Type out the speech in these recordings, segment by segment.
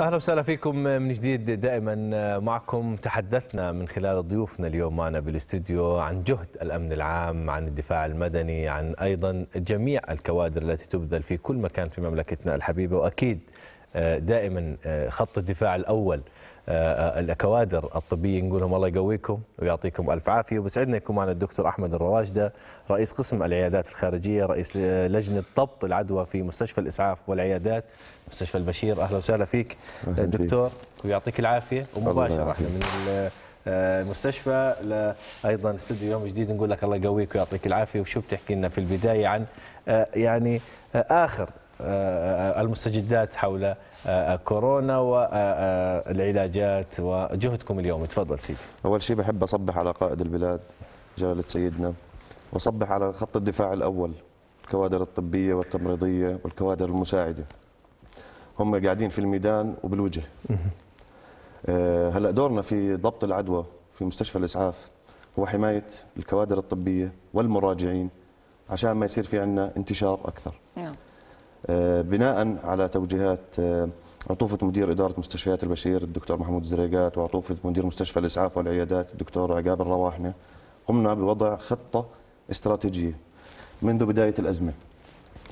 اهلا وسهلا فيكم من جديد دائما معكم تحدثنا من خلال ضيوفنا اليوم معنا بالاستوديو عن جهد الامن العام عن الدفاع المدني عن ايضا جميع الكوادر التي تبذل في كل مكان في مملكتنا الحبيبه واكيد دائما خط الدفاع الاول آه، آه، الكوادر الطبيه نقول لهم الله يقويكم ويعطيكم الف عافيه وبسعدنا يكون معنا الدكتور احمد الرواجده رئيس قسم العيادات الخارجيه رئيس لجنه ضبط العدوى في مستشفى الاسعاف والعيادات مستشفى البشير اهلا وسهلا فيك دكتور ويعطيك العافيه ومباشره احنا من المستشفى آه، ايضا استوديو يوم جديد نقول لك الله يقويك ويعطيك العافيه وشو بتحكي لنا في البدايه عن يعني اخر آه، المستجدات حول آه، كورونا والعلاجات آه، وجهدكم اليوم تفضل سيدي أول شيء بحب أصبح على قائد البلاد جلالة سيدنا وأصبح على خط الدفاع الأول الكوادر الطبية والتمريضية والكوادر المساعدة هم قاعدين في الميدان وبالوجه هلا دورنا في ضبط العدوى في مستشفى الإسعاف هو حماية الكوادر الطبية والمراجعين عشان ما يصير في عندنا انتشار أكثر نعم. آه، بناء على توجيهات آه، عطوفة مدير إدارة مستشفيات البشير الدكتور محمود الزريقات وعطوفة مدير مستشفى الإسعاف والعيادات الدكتور عقاب الرواحنة قمنا بوضع خطة استراتيجية منذ بداية الأزمة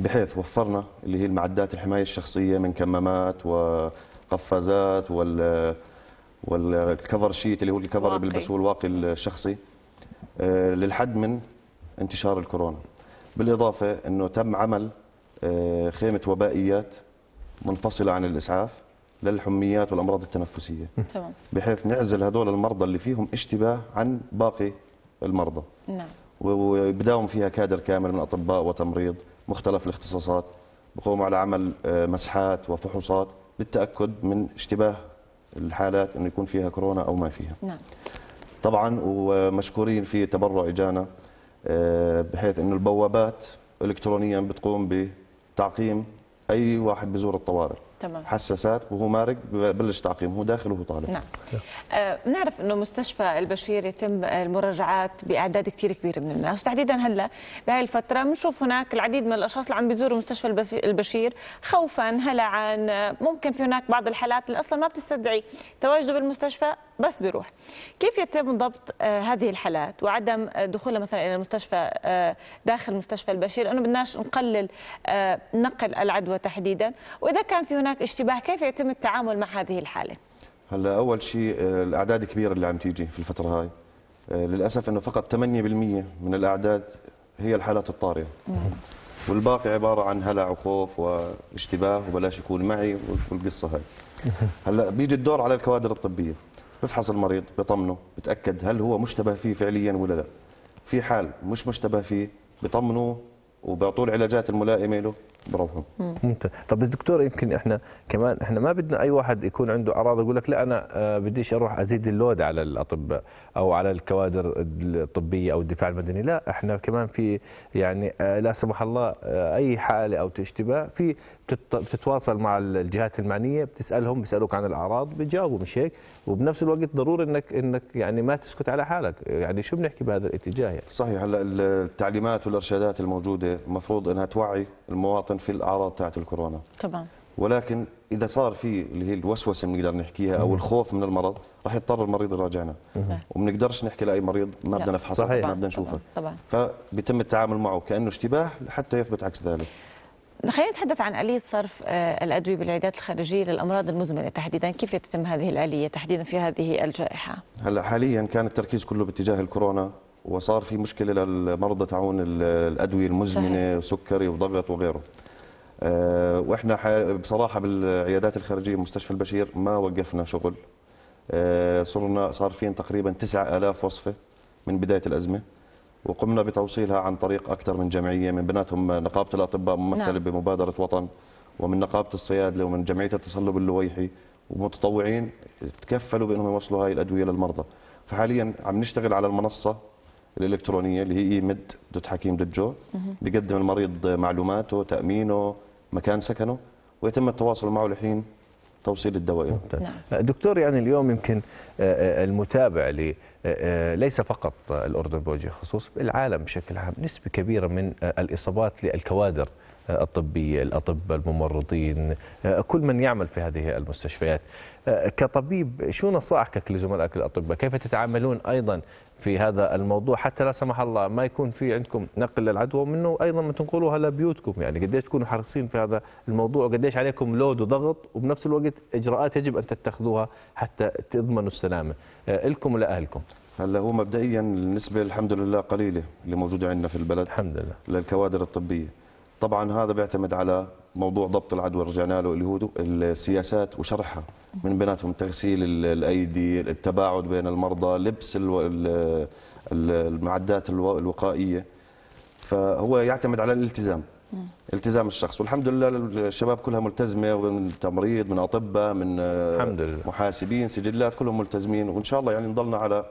بحيث وفرنا اللي هي المعدات الحماية الشخصية من كمامات وقفازات وال والكفر شيت اللي هو الكفر اللي بيلبسوه الواقي الشخصي آه، للحد من انتشار الكورونا بالإضافة أنه تم عمل آه، خيمه وبائيات منفصله عن الاسعاف للحميات والامراض التنفسيه تمام بحيث نعزل هذول المرضى اللي فيهم اشتباه عن باقي المرضى نعم وبداوم فيها كادر كامل من اطباء وتمريض مختلف الاختصاصات بقوموا على عمل آه، مسحات وفحوصات للتاكد من اشتباه الحالات انه يكون فيها كورونا او ما فيها نعم طبعا ومشكورين في تبرع اجانا آه، بحيث انه البوابات الكترونيا بتقوم ب تعقيم اي واحد بزور الطوارئ تمام. حساسات وهو مارق ببلش تعقيم هو داخل وهو طالع نعم آه، بنعرف انه مستشفى البشير يتم المراجعات باعداد كثير كبيره من الناس وتحديدا هلا بهي الفتره بنشوف هناك العديد من الاشخاص اللي عم بيزوروا مستشفى البشير خوفا هلعا ممكن في هناك بعض الحالات اللي اصلا ما بتستدعي تواجده بالمستشفى بس بيروح كيف يتم ضبط آه هذه الحالات وعدم دخولها مثلا الى المستشفى آه داخل مستشفى البشير انه بدناش نقلل آه، نقل العدوى تحديدا واذا كان في هناك هناك اشتباه كيف يتم التعامل مع هذه الحاله هلا اول شيء آه، الاعداد كبيره اللي عم تيجي في الفتره هاي آه، للاسف انه فقط 8% من الاعداد هي الحالات الطارئه والباقي عباره عن هلع وخوف واشتباه وبلاش يكون معي والقصه هاي هلا بيجي الدور على الكوادر الطبيه بفحص المريض بطمنه بتاكد هل هو مشتبه فيه فعليا ولا لا في حال مش مشتبه فيه بطمنه وبيعطوه العلاجات الملائمه له برافو ممتاز طب بس دكتور يمكن احنا كمان احنا ما بدنا اي واحد يكون عنده اعراض يقول لك لا انا آه، بديش اروح ازيد اللود على الاطباء او على الكوادر الطبيه او الدفاع المدني لا احنا كمان في يعني آه، لا سمح الله آه، اي حاله او اشتباه في بتتواصل مع الجهات المعنيه بتسالهم بيسالوك عن الاعراض بتجاوبوا مش هيك وبنفس الوقت ضروري انك انك يعني ما تسكت على حالك يعني شو بنحكي بهذا الاتجاه يعني صحيح هلا التعليمات والارشادات الموجوده المفروض انها توعي المواطن خاصه في الاعراض تاعت الكورونا طبعا ولكن اذا صار في اللي هي الوسوسه بنقدر نحكيها او الخوف من المرض راح يضطر المريض يراجعنا وما بنقدرش نحكي لاي مريض ما بدنا نفحصك ما بدنا نشوفك طبعا, طبعا. فبيتم التعامل معه كانه اشتباه حتى يثبت عكس ذلك خلينا نتحدث عن آلية صرف آه، الأدوية بالعيادات الخارجية للأمراض المزمنة تحديدا كيف يتم هذه الآلية تحديدا في هذه الجائحة؟ هلا حاليا كان التركيز كله باتجاه الكورونا وصار في مشكله للمرضى تعون الادويه المزمنه سكري وضغط وغيره آه، واحنا بصراحه بالعيادات الخارجيه مستشفى البشير ما وقفنا شغل آه، صرنا صار فين تقريبا 9000 وصفه من بدايه الازمه وقمنا بتوصيلها عن طريق اكثر من جمعيه من بناتهم نقابه الاطباء ممثله نعم. بمبادره وطن ومن نقابه الصيادله ومن جمعيه التصلب اللويحي ومتطوعين تكفلوا بانهم يوصلوا هاي الادويه للمرضى فحاليا عم نشتغل على المنصه الالكترونيه اللي هي ايمد دوت حكيم دوت جو بيقدم المريض معلوماته تامينه مكان سكنه ويتم التواصل معه لحين توصيل الدواء له نعم. نعم. دكتور يعني اليوم يمكن آه، آه، المتابع لي آه، ليس فقط الأردن بوجه خصوص العالم بشكل عام نسبة كبيرة من الإصابات للكوادر الطبية الأطباء الممرضين آه، كل من يعمل في هذه المستشفيات آه، كطبيب شو نصائحك لزملائك الأطباء كيف تتعاملون أيضا في هذا الموضوع حتى لا سمح الله ما يكون في عندكم نقل للعدوى ومنه ايضا ما تنقلوها لبيوتكم يعني قديش تكونوا حريصين في هذا الموضوع وقديش عليكم لود وضغط وبنفس الوقت اجراءات يجب ان تتخذوها حتى تضمنوا السلامه آه، لكم ولاهلكم. هلا هو مبدئيا النسبه الحمد لله قليله اللي موجوده عندنا في البلد الحمد لله للكوادر الطبيه. طبعا هذا بيعتمد على موضوع ضبط العدوى رجعنا له اللي هو السياسات وشرحها من بيناتهم تغسيل الايدي، التباعد بين المرضى، لبس المعدات الوقائيه فهو يعتمد على الالتزام التزام الشخص والحمد لله الشباب كلها ملتزمه من تمريض من اطباء من الحمد لله. محاسبين سجلات كلهم ملتزمين وان شاء الله يعني نضلنا على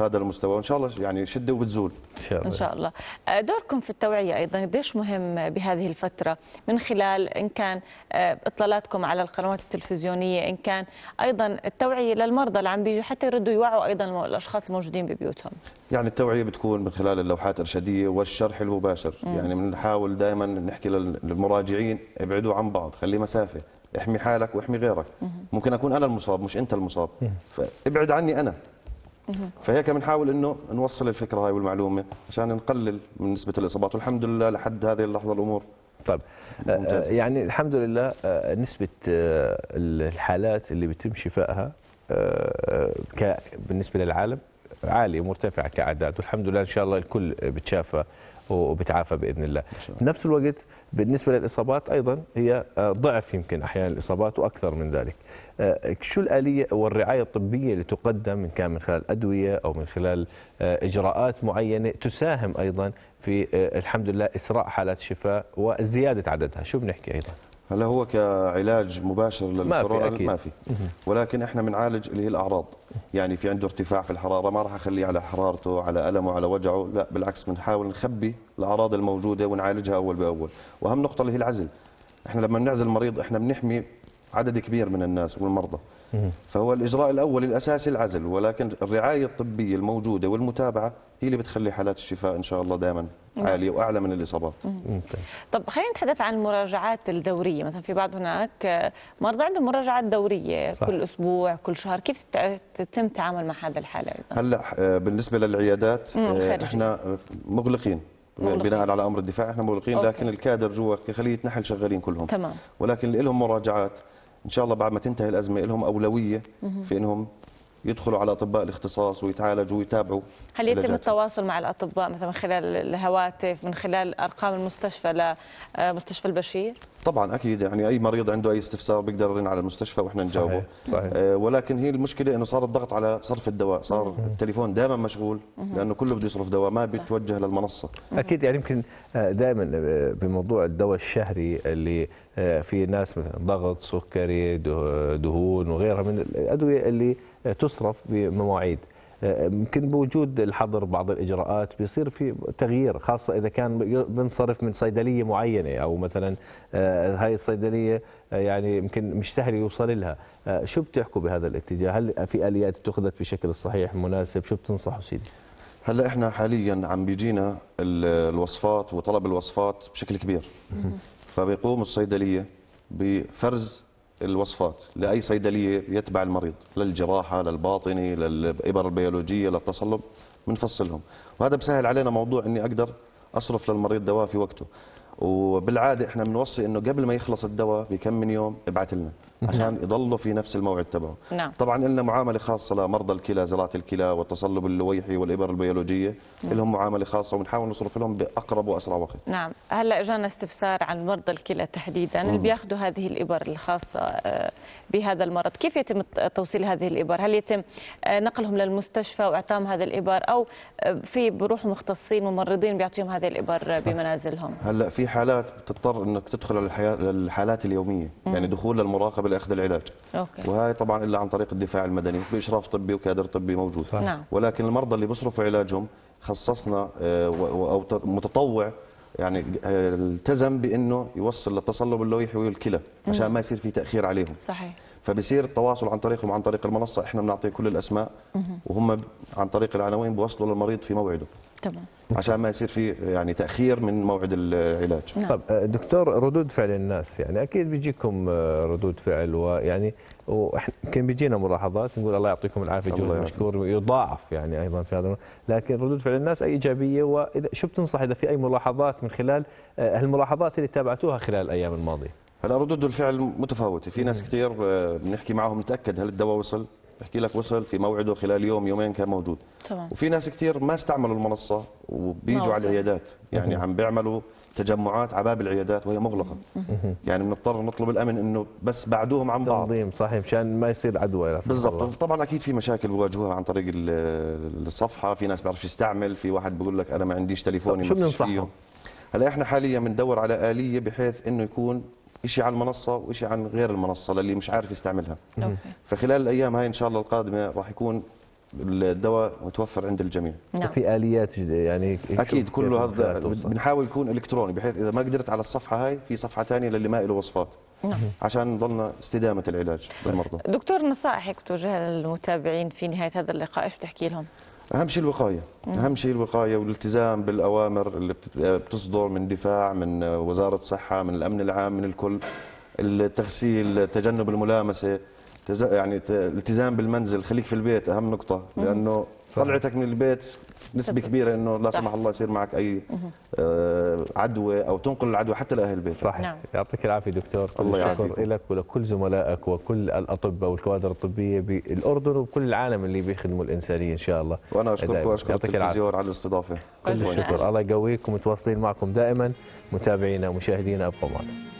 هذا المستوى وان شاء الله يعني شده وبتزول ان شاء الله ان شاء الله أه، دوركم في التوعيه ايضا قديش مهم بهذه الفتره من خلال ان كان أه، اطلالاتكم على القنوات التلفزيونيه ان كان ايضا التوعيه للمرضى اللي عم بيجوا حتى يردوا يوعوا ايضا الاشخاص الموجودين ببيوتهم يعني التوعيه بتكون من خلال اللوحات الارشاديه والشرح المباشر م. يعني بنحاول دائما نحكي للمراجعين ابعدوا عن بعض خلي مسافه احمي حالك واحمي غيرك ممكن اكون انا المصاب مش انت المصاب فابعد عني انا فهي كمان نحاول انه نوصل الفكره هاي والمعلومه عشان نقلل من نسبه الاصابات والحمد لله لحد هذه اللحظه الامور طيب آه، آه، يعني الحمد لله آه، نسبه الحالات اللي بتم شفائها بالنسبه للعالم عالي ومرتفع كاعداد والحمد لله ان شاء الله الكل بتشافى وبتعافى باذن الله بنفس الوقت بالنسبه للاصابات ايضا هي ضعف يمكن احيانا الاصابات واكثر من ذلك آه، شو الاليه والرعايه الطبيه اللي تقدم ان كان من خلال ادويه او من خلال آه، اجراءات معينه تساهم ايضا في آه، الحمد لله اسراء حالات الشفاء وزياده عددها شو بنحكي ايضا هلا هو كعلاج مباشر للكورونا ما في, ما في. ولكن احنا بنعالج اللي هي الاعراض يعني في عنده ارتفاع في الحراره ما راح اخليه على حرارته على المه على وجعه لا بالعكس بنحاول نخبي الاعراض الموجوده ونعالجها اول باول واهم نقطه اللي هي العزل احنا لما بنعزل المريض احنا بنحمي عدد كبير من الناس والمرضى فهو الاجراء الاول الاساسي العزل ولكن الرعايه الطبيه الموجوده والمتابعه هي اللي بتخلي حالات الشفاء ان شاء الله دائما نعم. عاليه واعلى من الاصابات. طب خلينا نتحدث عن المراجعات الدوريه، مثلا في بعض هناك آه، مرضى عندهم مراجعات دوريه صح. كل اسبوع، كل شهر، كيف تتم التعامل مع هذا الحاله؟ هلا آه، بالنسبه للعيادات آه، احنا مغلقين بناء على امر الدفاع احنا مغلقين لكن الكادر جوا كخليه نحل شغالين كلهم تمام ولكن لهم مراجعات ان شاء الله بعد ما تنتهي الازمه لهم اولويه في انهم يدخلوا على اطباء الاختصاص ويتعالجوا ويتابعوا هل يتم التواصل مع الاطباء مثلا من خلال الهواتف من خلال ارقام المستشفى لمستشفى آه، البشير طبعا اكيد يعني اي مريض عنده اي استفسار بيقدر يرن على المستشفى واحنا نجاوبه صحيح. صحيح. آه ولكن هي المشكله انه صار الضغط على صرف الدواء صار التليفون دائما مشغول لانه كله بده يصرف دواء ما بيتوجه للمنصه اكيد يعني يمكن آه، دائما آه، بموضوع الدواء الشهري اللي آه، في ناس مثلا ضغط سكري دهون وغيرها من الادويه اللي تصرف بمواعيد يمكن بوجود الحظر بعض الاجراءات بيصير في تغيير خاصه اذا كان بنصرف من صيدليه معينه او مثلا آه، هاي الصيدليه آه، يعني يمكن مش سهل يوصل لها آه، شو بتحكوا بهذا الاتجاه هل في اليات اتخذت بشكل صحيح مناسب شو بتنصحوا سيدي هلا احنا حاليا عم بيجينا الوصفات وطلب الوصفات بشكل كبير فبيقوم الصيدليه بفرز الوصفات لاي صيدليه يتبع المريض للجراحه للباطني للابر البيولوجيه للتصلب بنفصلهم وهذا بسهل علينا موضوع اني اقدر اصرف للمريض دواء في وقته وبالعاده احنا بنوصي انه قبل ما يخلص الدواء بكم من يوم ابعث لنا عشان يضلوا في نفس الموعد تبعه نعم. طبعا لنا معامله خاصه لمرضى الكلى زراعه الكلى والتصلب اللويحي والابر البيولوجيه نعم. لهم معامله خاصه ونحاول نصرف لهم باقرب واسرع وقت نعم هلا اجانا استفسار عن مرضى الكلى تحديدا اللي بياخذوا هذه الابر الخاصه آه، بهذا المرض كيف يتم توصيل هذه الابر هل يتم آه، نقلهم للمستشفى واعطائهم هذا الابر او آه، في بروح مختصين ممرضين بيعطيهم هذه الابر بمنازلهم هلا في حالات بتضطر انك تدخل على الحالات اليوميه يعني دخول للمراقبه قبل اخذ العلاج أوكي. وهي طبعا الا عن طريق الدفاع المدني باشراف طبي وكادر طبي موجود نعم. ولكن المرضى اللي بيصرفوا علاجهم خصصنا آه، او متطوع يعني آه، التزم بانه يوصل للتصلب اللويحي والكلى عشان ما يصير في تاخير عليهم صحيح فبصير التواصل عن طريقهم عن طريق المنصه احنا بنعطي كل الاسماء وهم عن طريق العناوين بوصلوا للمريض في موعده تمام عشان ما يصير في يعني تاخير من موعد العلاج نعم. طب آه، دكتور ردود فعل الناس يعني اكيد بيجيكم آه، ردود فعل ويعني يمكن بيجينا ملاحظات نقول الله يعطيكم العافيه الله مشكور ويضاعف يعني ايضا في هذا لكن ردود فعل الناس اي ايجابيه واذا شو بتنصح اذا في اي ملاحظات من خلال آه، هالملاحظات اللي تابعتوها خلال الايام الماضيه هلا ردود الفعل متفاوته في ناس كثير بنحكي معهم نتاكد هل الدواء وصل بحكي لك وصل في موعده خلال يوم يومين كان موجود طبعا. وفي ناس كثير ما استعملوا المنصه وبيجوا على العيادات يعني عم بيعملوا تجمعات على باب العيادات وهي مغلقه يعني بنضطر نطلب الامن انه بس بعدوهم عن بعض تنظيم صحيح مشان ما يصير عدوى بالضبط طبعا اكيد في مشاكل بواجهوها عن طريق الصفحه في ناس بيعرفش يستعمل في واحد بيقول لك انا ما عنديش تليفوني شو بننصحهم فيه هلا احنا حاليا بندور على اليه بحيث انه يكون شيء على المنصه وشيء عن غير المنصه للي مش عارف يستعملها فخلال الايام هاي ان شاء الله القادمه راح يكون الدواء متوفر عند الجميع نعم. وفي اليات يعني اكيد كله هذا بنحاول يكون الكتروني بحيث اذا ما قدرت على الصفحه هاي في صفحه ثانيه للي ما له وصفات نعم. عشان نضلنا استدامه العلاج للمرضى دكتور نصائحك توجهها للمتابعين في نهايه هذا اللقاء ايش بتحكي لهم اهم شيء الوقايه اهم شيء الوقايه والالتزام بالاوامر اللي بتصدر من دفاع من وزاره الصحه من الامن العام من الكل التغسيل تجنب الملامسه يعني التزام بالمنزل خليك في البيت اهم نقطه لانه طلعتك من البيت نسبه كبيره انه لا سمح الله يصير معك اي آه، عدوى او تنقل العدوى حتى لاهل البيت صحيح نعم. يعطيك العافيه دكتور الله يعافيك لك ولكل زملائك وكل الاطباء والكوادر الطبيه بالاردن وكل العالم اللي بيخدموا الانسانيه ان شاء الله وانا اشكرك واشكر التلفزيون على الاستضافه كل الشكر الله يقويكم متواصلين معكم دائما متابعينا ومشاهدينا ابقوا معنا